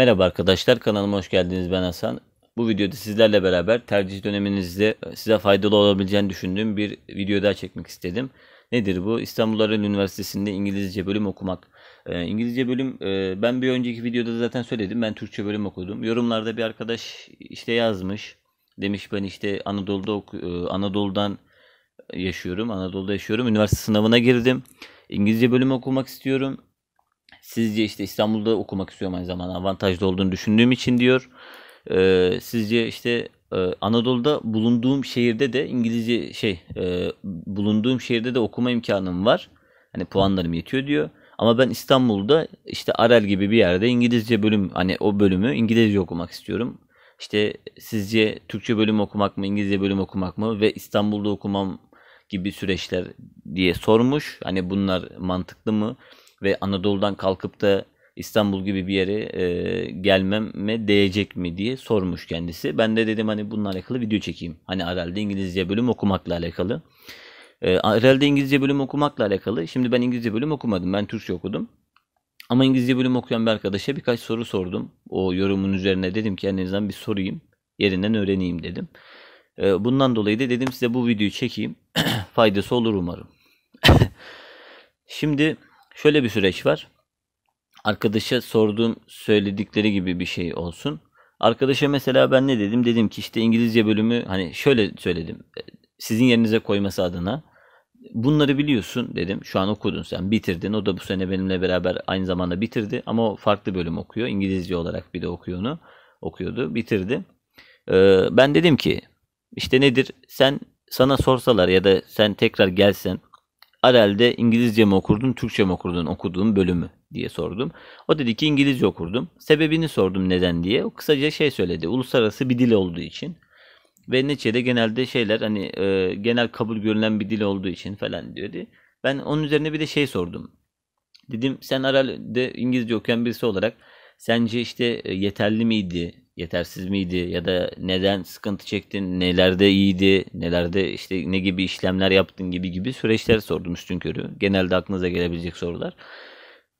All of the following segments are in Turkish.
Merhaba arkadaşlar kanalıma hoş geldiniz ben Hasan. Bu videoda sizlerle beraber tercih döneminizde size faydalı olabileceğini düşündüğüm bir video daha çekmek istedim. Nedir bu? İstanbul Arel Üniversitesi'nde İngilizce bölüm okumak. Ee, İngilizce bölüm e, ben bir önceki videoda zaten söyledim ben Türkçe bölüm okudum. Yorumlarda bir arkadaş işte yazmış. Demiş ben işte Anadolu'da oku, e, Anadolu'dan yaşıyorum. Anadolu'da yaşıyorum. Üniversite sınavına girdim. İngilizce bölüm okumak istiyorum Sizce işte İstanbul'da okumak istiyorum aynı zamanda avantajlı olduğunu düşündüğüm için diyor. E, sizce işte e, Anadolu'da bulunduğum şehirde de İngilizce şey e, bulunduğum şehirde de okuma imkanım var. Hani puanlarım yetiyor diyor. Ama ben İstanbul'da işte Arel gibi bir yerde İngilizce bölüm hani o bölümü İngilizce okumak istiyorum. İşte sizce Türkçe bölüm okumak mı, İngilizce bölüm okumak mı ve İstanbul'da okumam gibi süreçler diye sormuş. Hani bunlar mantıklı mı? ve Anadolu'dan kalkıp da İstanbul gibi bir yere e, gelmeme değecek mi diye sormuş kendisi. Ben de dedim hani bununla alakalı video çekeyim. Hani herhalde İngilizce bölüm okumakla alakalı. E, herhalde İngilizce bölüm okumakla alakalı. Şimdi ben İngilizce bölüm okumadım. Ben Türkçe okudum. Ama İngilizce bölüm okuyan bir arkadaşa birkaç soru sordum. O yorumun üzerine dedim ki en azından bir sorayım. Yerinden öğreneyim dedim. E, bundan dolayı da dedim size bu videoyu çekeyim. Faydası olur umarım. Şimdi... Şöyle bir süreç var. Arkadaşa sorduğum söyledikleri gibi bir şey olsun. Arkadaşa mesela ben ne dedim? Dedim ki işte İngilizce bölümü hani şöyle söyledim. E, sizin yerinize koyması adına. Bunları biliyorsun dedim. Şu an okudun sen bitirdin. O da bu sene benimle beraber aynı zamanda bitirdi. Ama o farklı bölüm okuyor. İngilizce olarak bir de okuyor onu. Okuyordu. Bitirdi. Ee, ben dedim ki işte nedir? Sen sana sorsalar ya da sen tekrar gelsen Arel'de İngilizce mi okurdun, Türkçe mi okurdun okuduğum bölümü diye sordum. O dedi ki İngilizce okurdum. Sebebini sordum neden diye. O kısaca şey söyledi. Uluslararası bir dil olduğu için. Ve neçede genelde şeyler hani e, genel kabul görülen bir dil olduğu için falan diyordu. Ben onun üzerine bir de şey sordum. Dedim sen Arel'de İngilizce okuyan birisi olarak sence işte e, yeterli miydi? yetersiz miydi ya da neden sıkıntı çektin, nelerde iyiydi, nelerde işte ne gibi işlemler yaptın gibi gibi süreçler sordum üstün körü. Genelde aklınıza gelebilecek sorular.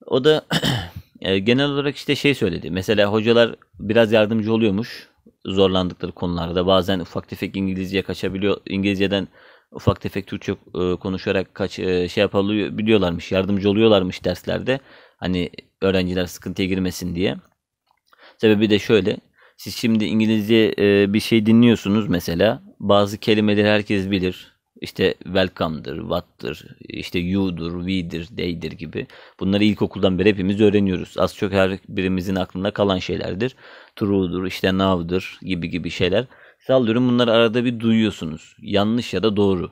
O da e, genel olarak işte şey söyledi. Mesela hocalar biraz yardımcı oluyormuş zorlandıkları konularda. Bazen ufak tefek İngilizce kaçabiliyor. İngilizceden ufak tefek Türkçe e, konuşarak kaç e, şey yapabiliyor biliyorlarmış yardımcı oluyorlarmış derslerde. Hani öğrenciler sıkıntıya girmesin diye. Sebebi de şöyle. Siz şimdi İngilizce e, bir şey dinliyorsunuz mesela. Bazı kelimeleri herkes bilir. İşte welcome'dır, what'tır, işte you'dur, we'dir, they'dir gibi. Bunları ilkokuldan beri hepimiz öğreniyoruz. Az çok her birimizin aklında kalan şeylerdir. True'dur, işte now'dır gibi gibi şeyler. Sallıyorum bunları arada bir duyuyorsunuz. Yanlış ya da doğru.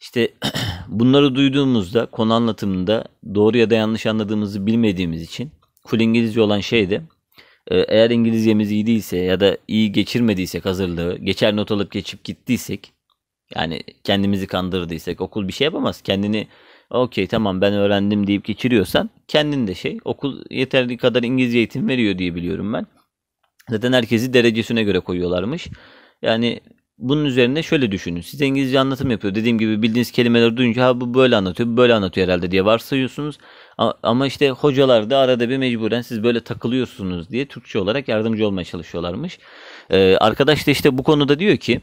İşte bunları duyduğumuzda konu anlatımında doğru ya da yanlış anladığımızı bilmediğimiz için full İngilizce olan şey de ee, eğer İngilizcemiz iyi değilse ya da iyi geçirmediysek hazırlığı, geçer not alıp geçip gittiysek yani kendimizi kandırdıysak okul bir şey yapamaz. Kendini okey tamam ben öğrendim deyip geçiriyorsan kendin de şey okul yeterli kadar İngilizce eğitim veriyor diye biliyorum ben. Zaten herkesi derecesine göre koyuyorlarmış. Yani bunun üzerine şöyle düşünün. siz İngilizce anlatım yapıyor. Dediğim gibi bildiğiniz kelimeleri duyunca ha bu böyle anlatıyor, bu böyle anlatıyor herhalde diye varsayıyorsunuz. Ama işte hocalar da arada bir mecburen siz böyle takılıyorsunuz diye Türkçe olarak yardımcı olmaya çalışıyorlarmış. Ee, arkadaş da işte bu konuda diyor ki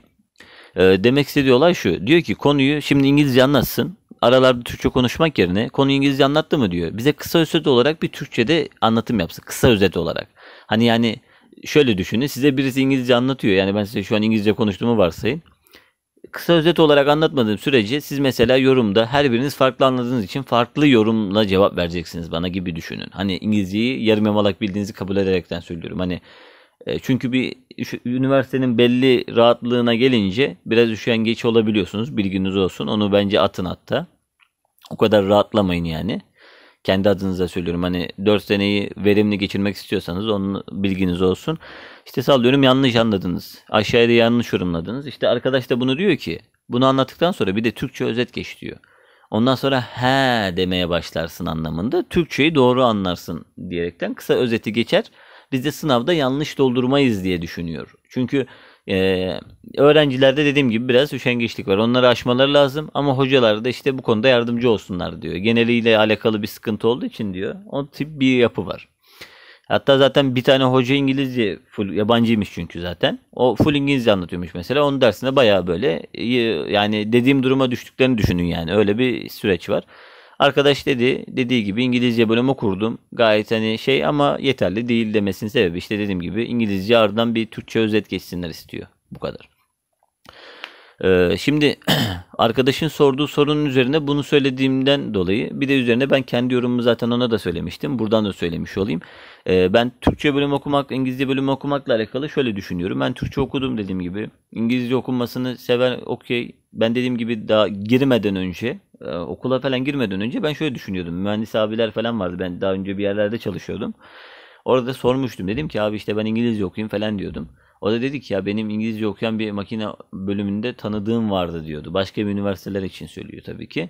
e, demek istediği olay şu. Diyor ki konuyu şimdi İngilizce anlatsın. Aralarda Türkçe konuşmak yerine konuyu İngilizce anlattı mı diyor. Bize kısa özet olarak bir Türkçe'de anlatım yapsın. Kısa özet olarak. Hani yani şöyle düşünün. Size birisi İngilizce anlatıyor. Yani ben size şu an İngilizce konuştuğumu varsayın. Kısa özet olarak anlatmadığım sürece siz mesela yorumda her biriniz farklı anladığınız için farklı yorumla cevap vereceksiniz bana gibi düşünün. Hani İngilizceyi yarım yamalak bildiğinizi kabul ederekten söylüyorum. Hani e, çünkü bir üniversitenin belli rahatlığına gelince biraz üşüyen geç olabiliyorsunuz. Bilginiz olsun. Onu bence atın hatta. O kadar rahatlamayın yani kendi adınıza söylüyorum. Hani 4 seneyi verimli geçirmek istiyorsanız onun bilginiz olsun. İşte sallıyorum yanlış anladınız. aşağıda yanlış yorumladınız. İşte arkadaş da bunu diyor ki bunu anlattıktan sonra bir de Türkçe özet geç diyor. Ondan sonra he demeye başlarsın anlamında. Türkçeyi doğru anlarsın diyerekten kısa özeti geçer. Biz de sınavda yanlış doldurmayız diye düşünüyor. Çünkü e, öğrencilerde dediğim gibi biraz üşengeçlik var. Onları aşmaları lazım ama hocalar da işte bu konuda yardımcı olsunlar diyor. Geneliyle alakalı bir sıkıntı olduğu için diyor. O tip bir yapı var. Hatta zaten bir tane hoca İngilizce full yabancıymış çünkü zaten. O full İngilizce anlatıyormuş mesela. Onun dersinde baya böyle e, yani dediğim duruma düştüklerini düşünün yani. Öyle bir süreç var. Arkadaş dedi dediği gibi İngilizce bölüm okurdum Gayet hani şey ama yeterli değil demesinin sebebi işte dediğim gibi İngilizce ardından bir Türkçe özet geçsinler istiyor. Bu kadar. Ee, şimdi arkadaşın sorduğu sorunun üzerine bunu söylediğimden dolayı bir de üzerine ben kendi yorumumu zaten ona da söylemiştim. Buradan da söylemiş olayım. Ee, ben Türkçe bölüm okumak, İngilizce bölüm okumakla alakalı şöyle düşünüyorum. Ben Türkçe okudum dediğim gibi. İngilizce okunmasını seven okey. Ben dediğim gibi daha girmeden önce ee, okula falan girmeden önce ben şöyle düşünüyordum. Mühendis abiler falan vardı. Ben daha önce bir yerlerde çalışıyordum. Orada sormuştum. Dedim ki abi işte ben İngilizce okuyayım falan diyordum. O da dedi ki ya benim İngilizce okuyan bir makine bölümünde tanıdığım vardı diyordu. Başka bir üniversiteler için söylüyor tabii ki.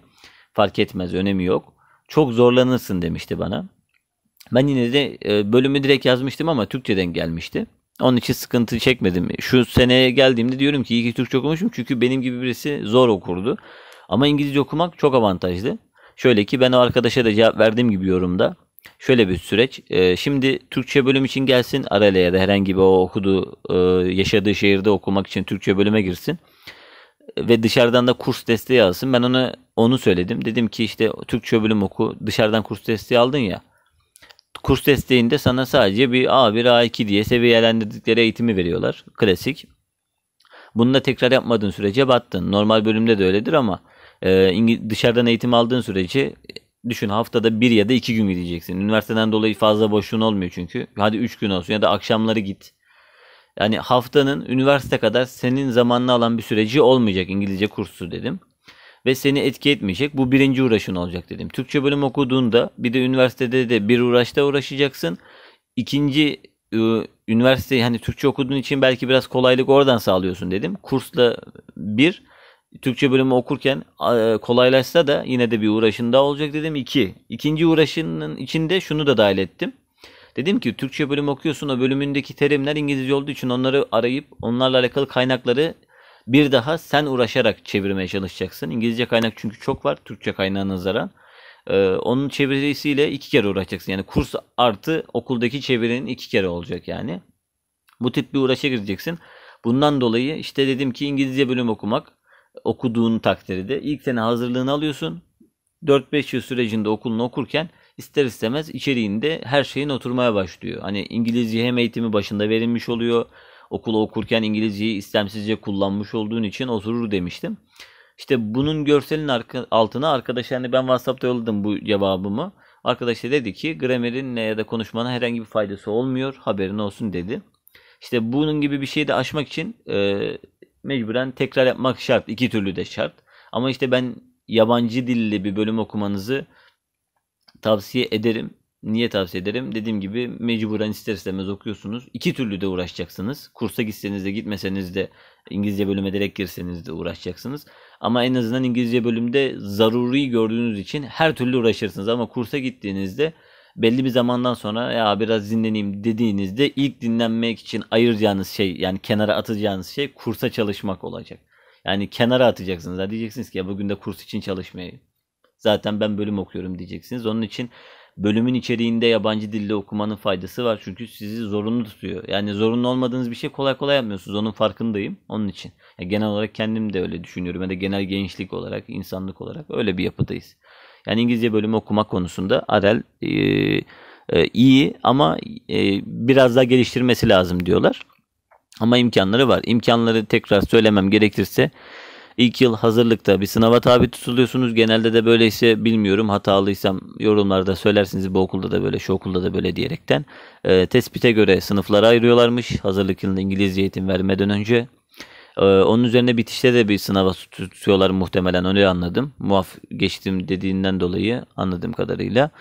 Fark etmez önemi yok. Çok zorlanırsın demişti bana. Ben yine de e, bölümü direkt yazmıştım ama Türkçeden gelmişti. Onun için sıkıntı çekmedim. Şu seneye geldiğimde diyorum ki iyi ki Türkçe okumuşum çünkü benim gibi birisi zor okurdu. Ama İngilizce okumak çok avantajlı. Şöyle ki ben o arkadaşa da cevap verdiğim gibi yorumda. Şöyle bir süreç. E, şimdi Türkçe bölüm için gelsin Arale ya da herhangi bir o okuduğu, e, yaşadığı şehirde okumak için Türkçe bölüme girsin. Ve dışarıdan da kurs desteği alsın. Ben ona onu söyledim. Dedim ki işte Türkçe bölüm oku. Dışarıdan kurs desteği aldın ya. Kurs desteğinde sana sadece bir A1, A2 diye seviyelendirdikleri eğitimi veriyorlar. Klasik. Bunu da tekrar yapmadığın sürece battın. Normal bölümde de öyledir ama e, dışarıdan eğitim aldığın sürece e, düşün haftada bir ya da iki gün gideceksin. Üniversiteden dolayı fazla boşluğun olmuyor çünkü. Hadi üç gün olsun ya da akşamları git. Yani haftanın üniversite kadar senin zamanını alan bir süreci olmayacak İngilizce kursu dedim. Ve seni etki etmeyecek. Bu birinci uğraşın olacak dedim. Türkçe bölüm okuduğunda bir de üniversitede de bir uğraşta uğraşacaksın. İkinci ıı, üniversite hani Türkçe okuduğun için belki biraz kolaylık oradan sağlıyorsun dedim. Kursla bir Türkçe bölümü okurken e, kolaylaşsa da yine de bir uğraşın daha olacak dedim. 2. İki. İkinci uğraşının içinde şunu da dahil ettim. Dedim ki Türkçe bölüm okuyorsun o bölümündeki terimler İngilizce olduğu için onları arayıp onlarla alakalı kaynakları bir daha sen uğraşarak çevirmeye çalışacaksın. İngilizce kaynak çünkü çok var Türkçe kaynağına nazaran. Ee, onun çevirisiyle iki kere uğraşacaksın. Yani kurs artı okuldaki çevirinin iki kere olacak yani. Bu tip bir uğraşa gireceksin. Bundan dolayı işte dedim ki İngilizce bölüm okumak okuduğun takdirde ilk sene hazırlığını alıyorsun. 4-5 yıl sürecinde okulunu okurken ister istemez içeriğinde her şeyin oturmaya başlıyor. Hani İngilizce hem eğitimi başında verilmiş oluyor. Okulu okurken İngilizceyi istemsizce kullanmış olduğun için oturur demiştim. İşte bunun görselin altına arkadaş hani ben WhatsApp'ta yolladım bu cevabımı. Arkadaş da dedi ki gramerin ya da konuşmana herhangi bir faydası olmuyor haberin olsun dedi. İşte bunun gibi bir şeyi de aşmak için e, mecburen tekrar yapmak şart. İki türlü de şart. Ama işte ben yabancı dilli bir bölüm okumanızı tavsiye ederim. Niye tavsiye ederim? Dediğim gibi mecburen ister istemez okuyorsunuz. İki türlü de uğraşacaksınız. Kursa gitseniz de gitmeseniz de İngilizce bölüme direkt girseniz de uğraşacaksınız. Ama en azından İngilizce bölümde zaruri gördüğünüz için her türlü uğraşırsınız. Ama kursa gittiğinizde belli bir zamandan sonra ya biraz dinleneyim dediğinizde ilk dinlenmek için ayıracağınız şey yani kenara atacağınız şey kursa çalışmak olacak. Yani kenara atacaksınız. Ya diyeceksiniz ki ya bugün de kurs için çalışmayayım. Zaten ben bölüm okuyorum diyeceksiniz. Onun için bölümün içeriğinde yabancı dilde okumanın faydası var. Çünkü sizi zorunlu tutuyor. Yani zorunlu olmadığınız bir şey kolay kolay yapmıyorsunuz. Onun farkındayım. Onun için. Yani genel olarak kendim de öyle düşünüyorum. Ya da genel gençlik olarak, insanlık olarak öyle bir yapıdayız. Yani İngilizce bölümü okuma konusunda Arel e, e, iyi ama e, biraz daha geliştirmesi lazım diyorlar. Ama imkanları var. İmkanları tekrar söylemem gerekirse ilk yıl hazırlıkta bir sınava tabi tutuluyorsunuz. Genelde de böyleyse bilmiyorum hatalıysam yorumlarda söylersiniz bu okulda da böyle şu okulda da böyle diyerekten. E, tespite göre sınıflara ayırıyorlarmış hazırlık yılında İngilizce eğitim vermeden önce. Ee, onun üzerine bitişte de bir sınava tutuyorlar muhtemelen onu anladım. Muaf geçtim dediğinden dolayı anladığım kadarıyla.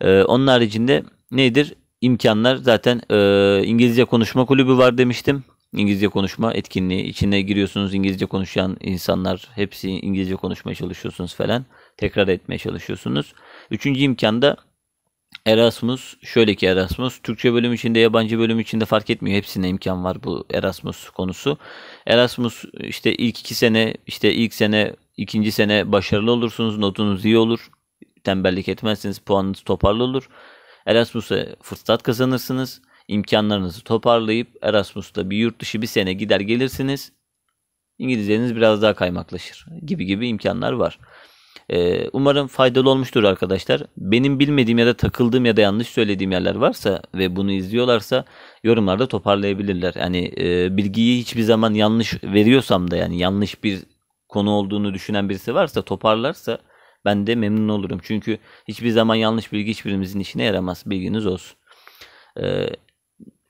Ee, onun haricinde nedir? İmkanlar zaten e, İngilizce konuşma kulübü var demiştim. İngilizce konuşma etkinliği. içine giriyorsunuz İngilizce konuşan insanlar. Hepsi İngilizce konuşmaya çalışıyorsunuz falan. Tekrar etmeye çalışıyorsunuz. Üçüncü imkan da Erasmus şöyle ki Erasmus Türkçe bölüm içinde yabancı bölüm içinde fark etmiyor hepsine imkan var bu Erasmus konusu. Erasmus işte ilk iki sene işte ilk sene ikinci sene başarılı olursunuz notunuz iyi olur tembellik etmezsiniz puanınız toparlı olur. Erasmus'a fırsat kazanırsınız imkanlarınızı toparlayıp Erasmus'ta bir yurt dışı bir sene gider gelirsiniz İngilizceniz biraz daha kaymaklaşır gibi gibi imkanlar var. Ee, umarım faydalı olmuştur arkadaşlar. Benim bilmediğim ya da takıldığım ya da yanlış söylediğim yerler varsa ve bunu izliyorlarsa yorumlarda toparlayabilirler. Yani e, bilgiyi hiçbir zaman yanlış veriyorsam da yani yanlış bir konu olduğunu düşünen birisi varsa toparlarsa ben de memnun olurum. Çünkü hiçbir zaman yanlış bilgi hiçbirimizin işine yaramaz. Bilginiz olsun. Ee,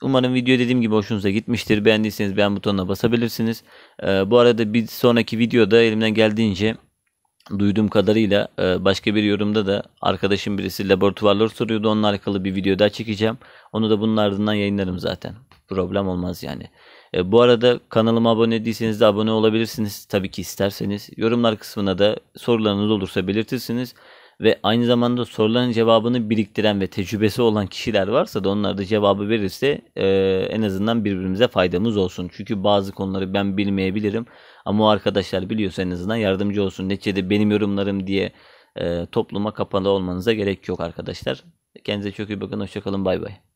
umarım video dediğim gibi hoşunuza gitmiştir. Beğendiyseniz beğen butonuna basabilirsiniz. Ee, bu arada bir sonraki videoda elimden geldiğince duyduğum kadarıyla e, başka bir yorumda da arkadaşım birisi laboratuvarlar soruyordu. Onunla alakalı bir video daha çekeceğim. Onu da bunun ardından yayınlarım zaten. Problem olmaz yani. E, bu arada kanalıma abone değilseniz de abone olabilirsiniz. Tabii ki isterseniz. Yorumlar kısmına da sorularınız olursa belirtirsiniz ve aynı zamanda soruların cevabını biriktiren ve tecrübesi olan kişiler varsa da onlar da cevabı verirse e, en azından birbirimize faydamız olsun. Çünkü bazı konuları ben bilmeyebilirim ama o arkadaşlar biliyorsa en azından yardımcı olsun. Neticede benim yorumlarım diye e, topluma kapalı olmanıza gerek yok arkadaşlar. Kendinize çok iyi bakın. Hoşçakalın. Bay bay.